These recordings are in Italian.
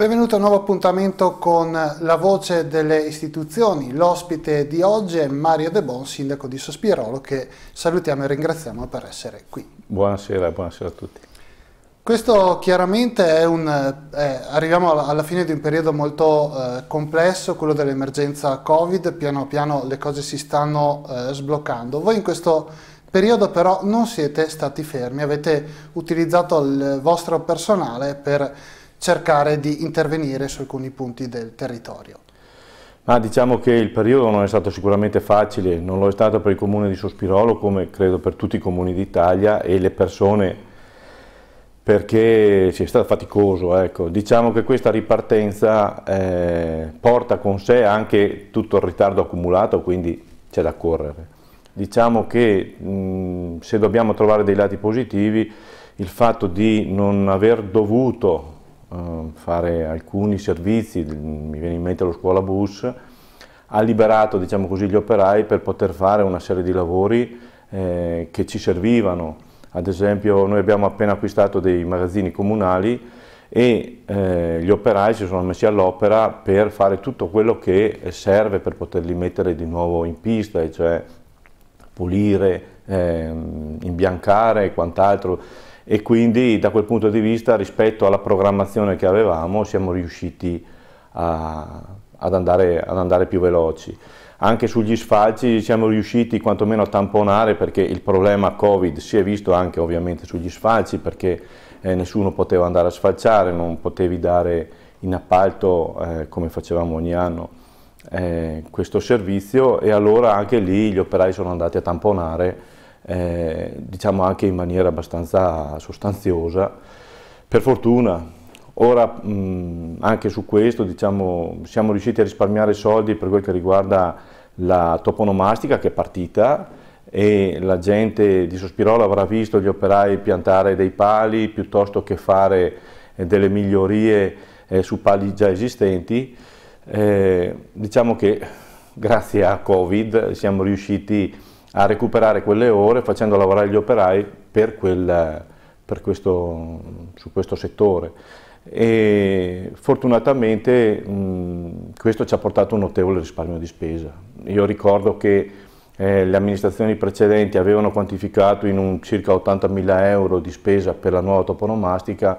Benvenuto a un nuovo appuntamento con la voce delle istituzioni. L'ospite di oggi è Mario De Bon, sindaco di Sospirolo, che salutiamo e ringraziamo per essere qui. Buonasera, buonasera a tutti. Questo chiaramente è un... Eh, arriviamo alla fine di un periodo molto eh, complesso, quello dell'emergenza Covid, piano piano le cose si stanno eh, sbloccando. Voi in questo periodo però non siete stati fermi, avete utilizzato il vostro personale per cercare di intervenire su alcuni punti del territorio. Ma diciamo che il periodo non è stato sicuramente facile, non lo è stato per il comune di Sospirolo come credo per tutti i comuni d'Italia e le persone perché si è stato faticoso. Ecco. Diciamo che questa ripartenza eh, porta con sé anche tutto il ritardo accumulato, quindi c'è da correre. Diciamo che mh, se dobbiamo trovare dei lati positivi, il fatto di non aver dovuto Ehm, fare alcuni servizi, mi viene in mente lo scuola bus, ha liberato diciamo così, gli operai per poter fare una serie di lavori eh, che ci servivano. Ad esempio noi abbiamo appena acquistato dei magazzini comunali e eh, gli operai si sono messi all'opera per fare tutto quello che serve per poterli mettere di nuovo in pista, cioè pulire, eh, imbiancare e quant'altro e quindi da quel punto di vista rispetto alla programmazione che avevamo siamo riusciti a, ad, andare, ad andare più veloci anche sugli sfalci siamo riusciti quantomeno a tamponare perché il problema Covid si è visto anche ovviamente sugli sfalci perché eh, nessuno poteva andare a sfalciare, non potevi dare in appalto eh, come facevamo ogni anno eh, questo servizio e allora anche lì gli operai sono andati a tamponare eh, diciamo anche in maniera abbastanza sostanziosa. Per fortuna, ora mh, mm, anche su questo diciamo, siamo riusciti a risparmiare soldi per quel che riguarda la toponomastica che è partita e la gente di Sospirola avrà visto gli operai piantare dei pali piuttosto che fare delle migliorie eh, su pali già esistenti. Eh, diciamo che grazie a Covid siamo riusciti a a recuperare quelle ore facendo lavorare gli operai per quel, per questo, su questo settore. E fortunatamente mh, questo ci ha portato un notevole risparmio di spesa. Io ricordo che eh, le amministrazioni precedenti avevano quantificato in un circa 80.000 euro di spesa per la nuova toponomastica,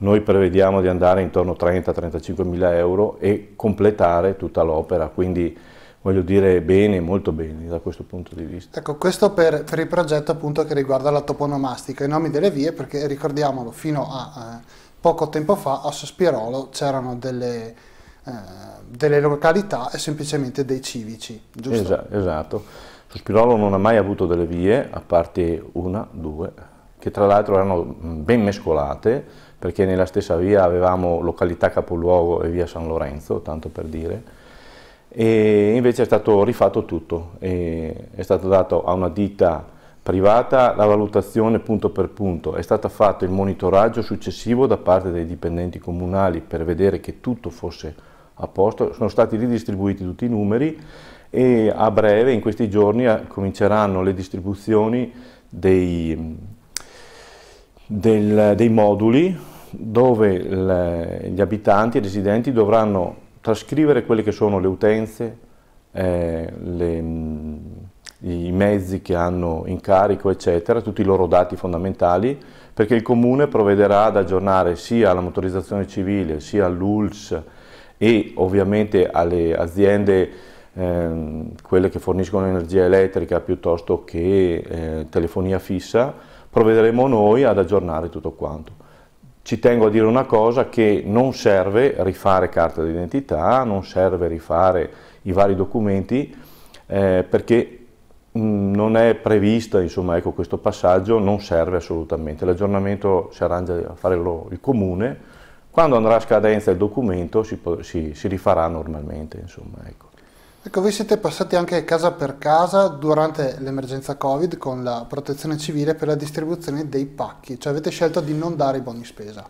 noi prevediamo di andare intorno a 30-35.000 euro e completare tutta l'opera, quindi voglio dire bene, molto bene da questo punto di vista. Ecco, questo per, per il progetto appunto che riguarda la toponomastica, i nomi delle vie, perché ricordiamolo, fino a eh, poco tempo fa a Sospirolo c'erano delle, eh, delle, località e semplicemente dei civici, giusto? Esa esatto, Sospirolo non ha mai avuto delle vie, a parte una, due, che tra l'altro erano mm, ben mescolate, perché nella stessa via avevamo località capoluogo e via San Lorenzo, tanto per dire, e invece è stato rifatto tutto, e è stato dato a una ditta privata la valutazione punto per punto, è stato fatto il monitoraggio successivo da parte dei dipendenti comunali per vedere che tutto fosse a posto, sono stati ridistribuiti tutti i numeri e a breve, in questi giorni, eh, cominceranno le distribuzioni dei, del, dei moduli dove le, gli abitanti e i residenti dovranno trascrivere quelle che sono le utenze, eh, le, i mezzi che hanno in carico, eccetera, tutti i loro dati fondamentali, perché il comune provvederà ad aggiornare sia la motorizzazione civile, sia l'ULS e ovviamente alle aziende ehm, quelle che forniscono energia elettrica piuttosto che eh, telefonia fissa, provvederemo noi ad aggiornare tutto quanto ci tengo a dire una cosa che non serve rifare carta d'identità, non serve rifare i vari documenti eh, perché mm, non è prevista insomma, ecco, questo passaggio, non serve assolutamente. L'aggiornamento si arrangia a fare il comune, quando andrà a scadenza il documento si, si, si rifarà normalmente. Insomma, ecco. Ecco, voi siete passati anche casa per casa durante l'emergenza Covid con la protezione civile per la distribuzione dei pacchi, cioè avete scelto di non dare i buoni spesa.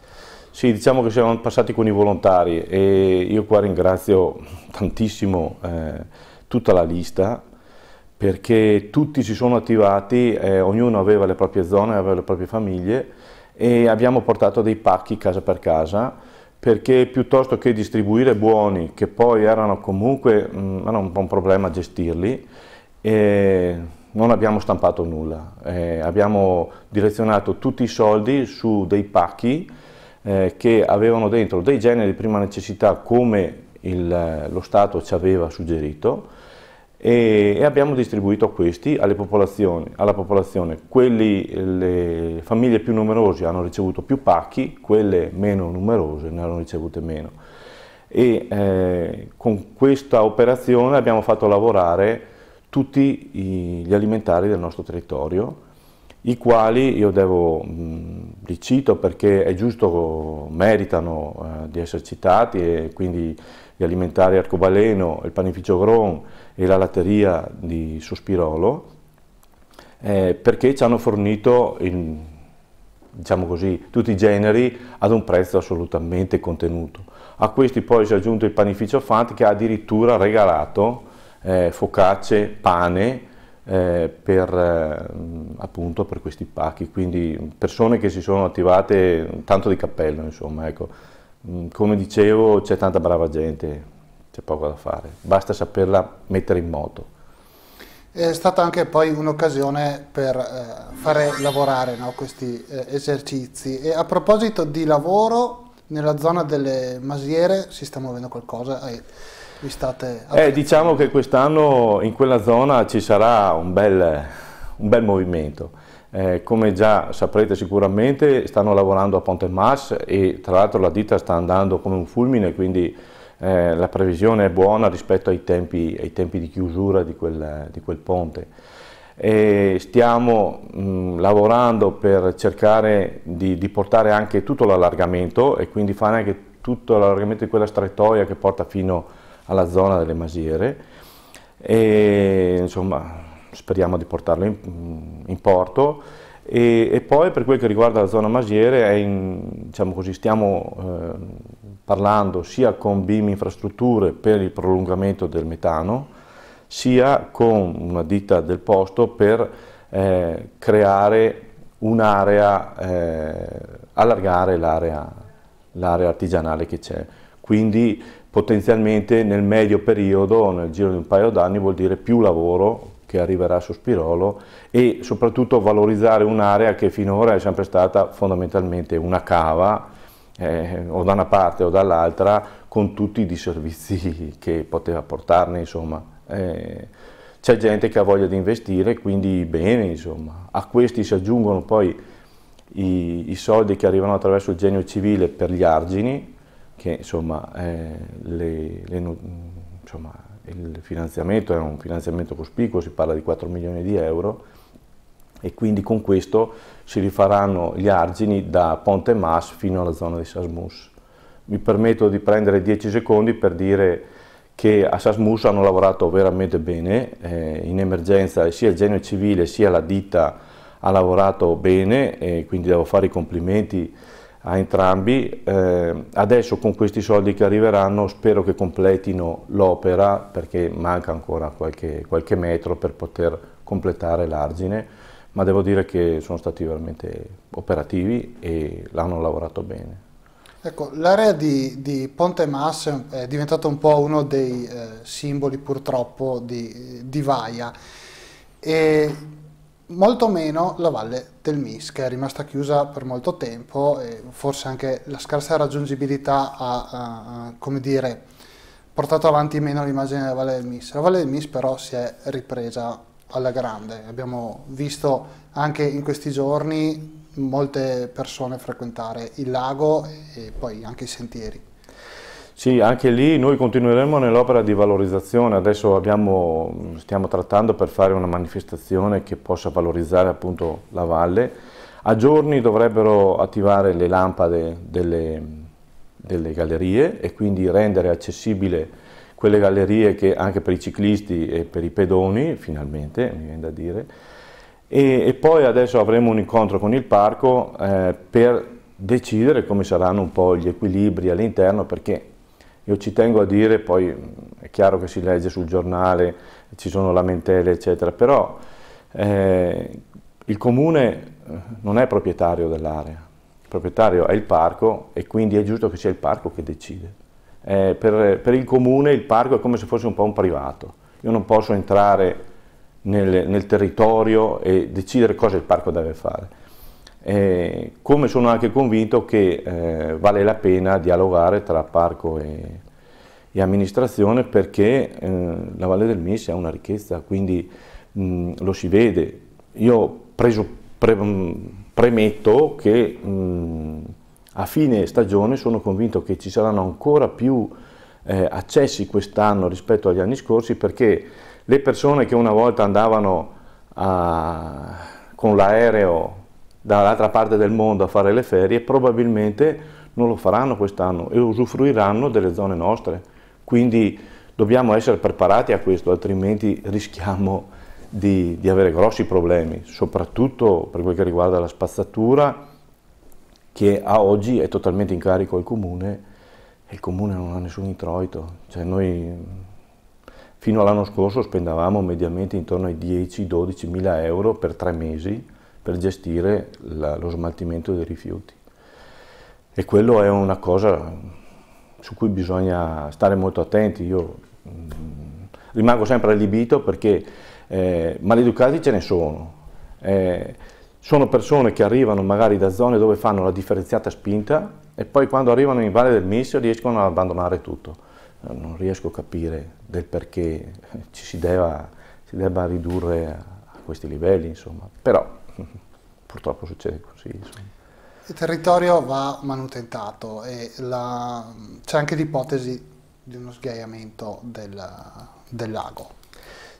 Sì, diciamo che siamo passati con i volontari e io qua ringrazio tantissimo eh, tutta la lista perché tutti si sono attivati, eh, ognuno aveva le proprie zone, aveva le proprie famiglie e abbiamo portato dei pacchi casa per casa perché piuttosto che distribuire buoni che poi erano comunque mh, mm, erano un po' un problema a gestirli, non abbiamo stampato nulla, eh, abbiamo direzionato tutti i soldi su dei pacchi eh, che avevano dentro dei generi di prima necessità come il, eh, lo Stato ci aveva suggerito e, abbiamo distribuito a questi, popolazioni, alla popolazione. Quelli, le famiglie più numerose hanno ricevuto più pacchi, quelle meno numerose ne hanno ricevute meno. E eh, con questa operazione abbiamo fatto lavorare tutti i, gli alimentari del nostro territorio, i quali io devo, mh, li cito perché è giusto, meritano eh, di essere citati e quindi gli alimentari Arcobaleno, il panificio Gron e la latteria di Sospirolo, eh, perché ci hanno fornito il, diciamo così, tutti i generi ad un prezzo assolutamente contenuto. A questi poi si è aggiunto il panificio Fant che ha addirittura regalato eh, focacce, pane eh, per, eh, appunto, per questi pacchi, quindi persone che si sono attivate tanto di cappello, insomma, ecco. Mm, come dicevo, c'è tanta brava gente, c'è poco da fare, basta saperla mettere in moto. È stata anche poi un'occasione per eh, fare lavorare no, questi eh, esercizi. E a proposito di lavoro, nella zona delle masiere si sta muovendo qualcosa? Eh, vi state eh, diciamo che quest'anno in quella zona ci sarà un bel, un bel movimento. Eh, come già saprete sicuramente stanno lavorando a Ponte Mas e tra l'altro la ditta sta andando come un fulmine, quindi eh, la previsione è buona rispetto ai tempi, ai tempi di chiusura di quel, di quel ponte. E stiamo mh, mm, lavorando per cercare di, di, portare anche tutto l'allargamento e quindi fare anche tutto l'allargamento di quella strettoia che porta fino alla zona delle masiere. E, insomma, speriamo di portarlo in, mm, in porto. E, e, poi per quel che riguarda la zona Masiere, in, diciamo così, stiamo eh, parlando sia con BIM Infrastrutture per il prolungamento del metano, sia con una ditta del posto per eh, creare un'area, eh, allargare l'area artigianale che c'è. Quindi potenzialmente nel medio periodo, nel giro di un paio d'anni, vuol dire più lavoro che arriverà su Spirolo e soprattutto valorizzare un'area che finora è sempre stata fondamentalmente una cava eh, o da una parte o dall'altra con tutti i disservizi che poteva portarne insomma. Eh, c'è gente che ha voglia di investire, quindi bene, insomma. A questi si aggiungono poi i, i, soldi che arrivano attraverso il genio civile per gli argini, che insomma, eh, le, le, insomma, il finanziamento è un finanziamento cospicuo, si parla di 4 milioni di euro e quindi con questo si rifaranno gli argini da Ponte Mas fino alla zona di Sasmus. Mi permetto di prendere 10 secondi per dire che a Sasmus hanno lavorato veramente bene, eh, in emergenza sia il genio civile sia la ditta ha lavorato bene e quindi devo fare i complimenti a entrambi. Eh, adesso con questi soldi che arriveranno spero che completino l'opera perché manca ancora qualche, qualche metro per poter completare l'argine, ma devo dire che sono stati veramente operativi e l'hanno lavorato bene. Ecco, l'area di, di, Ponte Mass è diventata un po' uno dei eh, simboli purtroppo di, di Vaia. E molto meno la valle del Mis che è rimasta chiusa per molto tempo e forse anche la scarsa raggiungibilità ha, come dire, portato avanti meno l'immagine della valle del Mis. La valle del Mis però si è ripresa alla grande, abbiamo visto anche in questi giorni molte persone frequentare il lago e poi anche i sentieri. Sì, anche lì noi continueremo nell'opera di valorizzazione, adesso abbiamo, stiamo trattando per fare una manifestazione che possa valorizzare appunto la valle, a giorni dovrebbero attivare le lampade delle, delle gallerie e quindi rendere accessibile quelle gallerie che anche per i ciclisti e per i pedoni, finalmente, mi viene da dire, e, e poi adesso avremo un incontro con il parco eh, per decidere come saranno un po' gli equilibri all'interno perché io ci tengo a dire, poi mm, è chiaro che si legge sul giornale, ci sono lamentele, eccetera, però eh, il comune eh, non è proprietario dell'area, il proprietario è il parco e quindi è giusto che sia il parco che decide. Eh, per, per, il comune il parco è come se fosse un po' un privato, io non posso entrare nel, nel territorio e decidere cosa il parco deve fare. Eh, come sono anche convinto che eh, vale la pena dialogare tra parco e, e amministrazione perché eh, la Valle del Mies è una ricchezza, quindi mh, lo si vede. Io preso, pre, mh, premetto che mh, a fine stagione sono convinto che ci saranno ancora più eh, accessi quest'anno rispetto agli anni scorsi perché le persone che una volta andavano a, con l'aereo dall'altra parte del mondo a fare le ferie, probabilmente non lo faranno quest'anno e usufruiranno delle zone nostre. Quindi dobbiamo essere preparati a questo, altrimenti rischiamo di, di avere grossi problemi, soprattutto per quel che riguarda la spazzatura che a oggi è totalmente in carico al comune e il comune non ha nessun introito. Cioè noi fino all'anno scorso spendavamo mediamente intorno ai 10-12 mila euro per tre mesi per gestire la, lo smaltimento dei rifiuti. E quello è una cosa su cui bisogna stare molto attenti. Io mh, mm, rimango sempre allibito perché eh, maleducati ce ne sono. Eh, sono persone che arrivano magari da zone dove fanno la differenziata spinta e poi quando arrivano in Valle del Missio riescono ad abbandonare tutto. Eh, non riesco a capire del perché ci si debba, si debba ridurre a questi livelli, insomma. Però purtroppo succede così. Insomma. Il territorio va manutentato e la... c'è anche l'ipotesi di uno sghiaiamento del, del lago.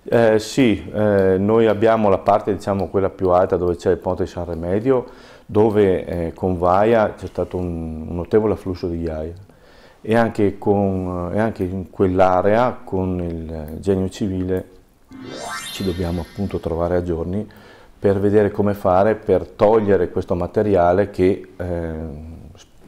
Eh, sì, eh, noi abbiamo la parte, diciamo, quella più alta dove c'è il ponte di San Remedio, dove eh, con Vaia c'è stato un, un, notevole afflusso di ghiaia e anche, con, eh, e anche in quell'area con il genio civile ci dobbiamo appunto trovare a giorni per vedere come fare per togliere questo materiale che eh,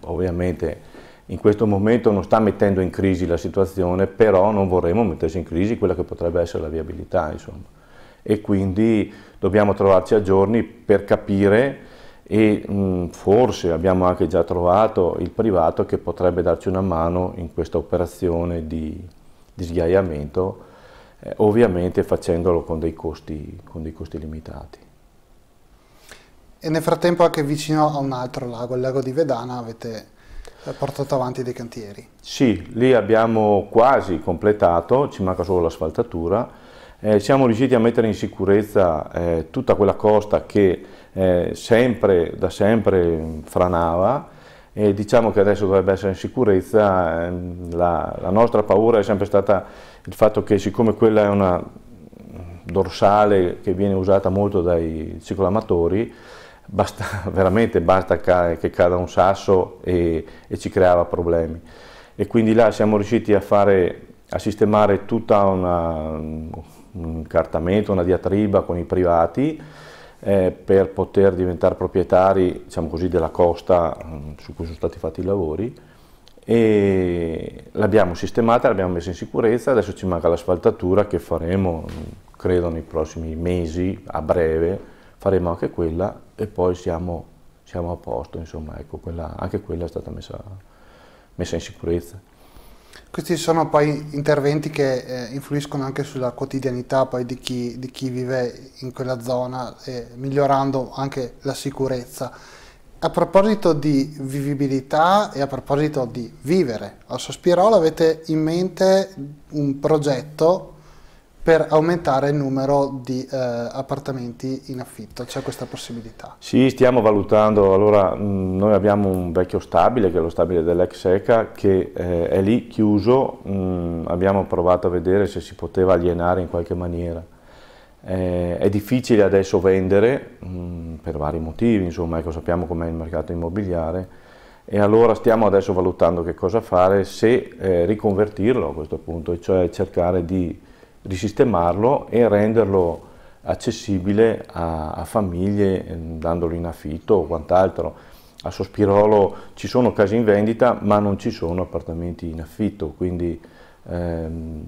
ovviamente in questo momento non sta mettendo in crisi la situazione, però non vorremmo mettersi in crisi quella che potrebbe essere la viabilità, insomma. E quindi dobbiamo trovarci a giorni per capire e mh, forse abbiamo anche già trovato il privato che potrebbe darci una mano in questa operazione di, di sgaiamento, eh, ovviamente facendolo con dei costi, con dei costi limitati. E nel frattempo anche vicino a un altro lago, il lago di Vedana, avete eh, portato avanti dei cantieri. Sì, lì abbiamo quasi completato, ci manca solo l'asfaltatura. Eh, siamo riusciti a mettere in sicurezza eh, tutta quella costa che eh, sempre, da sempre franava e diciamo che adesso dovrebbe essere in sicurezza. Ehm, la, la, nostra paura è sempre stata il fatto che siccome quella è una dorsale che viene usata molto dai ciclamatori, basta, veramente basta che cada un sasso e, e, ci creava problemi. E quindi là siamo riusciti a, fare, a sistemare tutta una, un incartamento, una diatriba con i privati eh, per poter diventare proprietari diciamo così, della costa mm, su cui sono stati fatti i lavori e l'abbiamo sistemata, l'abbiamo messa in sicurezza, adesso ci manca l'asfaltatura che faremo mm, credo nei prossimi mesi, a breve, faremo anche quella e poi siamo, siamo a posto, insomma, ecco, quella, anche quella è stata messa, messa, in sicurezza. Questi sono poi interventi che eh, influiscono anche sulla quotidianità di chi, di chi, vive in quella zona, eh, migliorando anche la sicurezza. A proposito di vivibilità e a proposito di vivere, al Sospirolo avete in mente un progetto per aumentare il numero di eh, appartamenti in affitto, c'è questa possibilità? Sì, stiamo valutando, allora mh, mm, noi abbiamo un vecchio stabile che è lo stabile dell'ex ECA che eh, è lì chiuso, mh, mm, abbiamo provato a vedere se si poteva alienare in qualche maniera. Eh, è difficile adesso vendere mh, mm, per vari motivi, insomma, ecco, sappiamo com'è il mercato immobiliare e allora stiamo adesso valutando che cosa fare se eh, riconvertirlo a questo punto, cioè cercare di risistemarlo e renderlo accessibile a, a famiglie ehm, dandolo in affitto o quant'altro. A Sospirolo ci sono case in vendita ma non ci sono appartamenti in affitto, quindi ehm,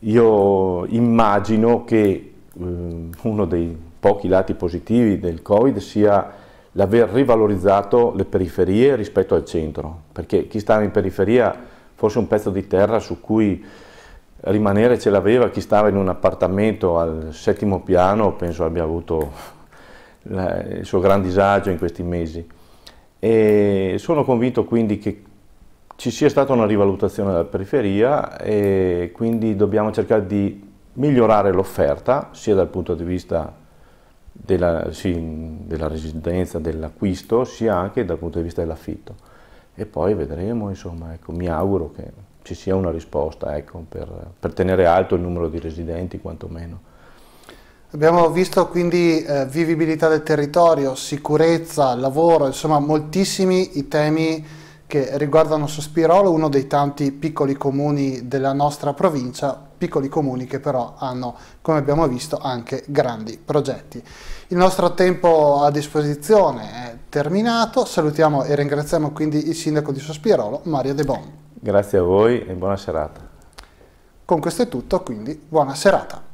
io immagino che ehm, uno dei pochi lati positivi del Covid sia l'aver rivalorizzato le periferie rispetto al centro, perché chi stava in periferia forse è un pezzo di terra su cui rimanere ce l'aveva chi stava in un appartamento al settimo piano, penso abbia avuto il suo gran disagio in questi mesi. E sono convinto quindi che ci sia stata una rivalutazione della periferia e quindi dobbiamo cercare di migliorare l'offerta sia dal punto di vista della, sì, della residenza, dell'acquisto, sia anche dal punto di vista dell'affitto. E poi vedremo, insomma, ecco, mi auguro che ci sia una risposta ecco, per, per, tenere alto il numero di residenti quantomeno. Abbiamo visto quindi eh, vivibilità del territorio, sicurezza, lavoro, insomma moltissimi i temi che riguardano Sospirolo, uno dei tanti piccoli comuni della nostra provincia, piccoli comuni che però hanno, come abbiamo visto, anche grandi progetti. Il nostro tempo a disposizione è terminato, salutiamo e ringraziamo quindi il sindaco di Sospirolo, Mario De Bon. Grazie a voi e buona serata. Con questo è tutto, quindi buona serata.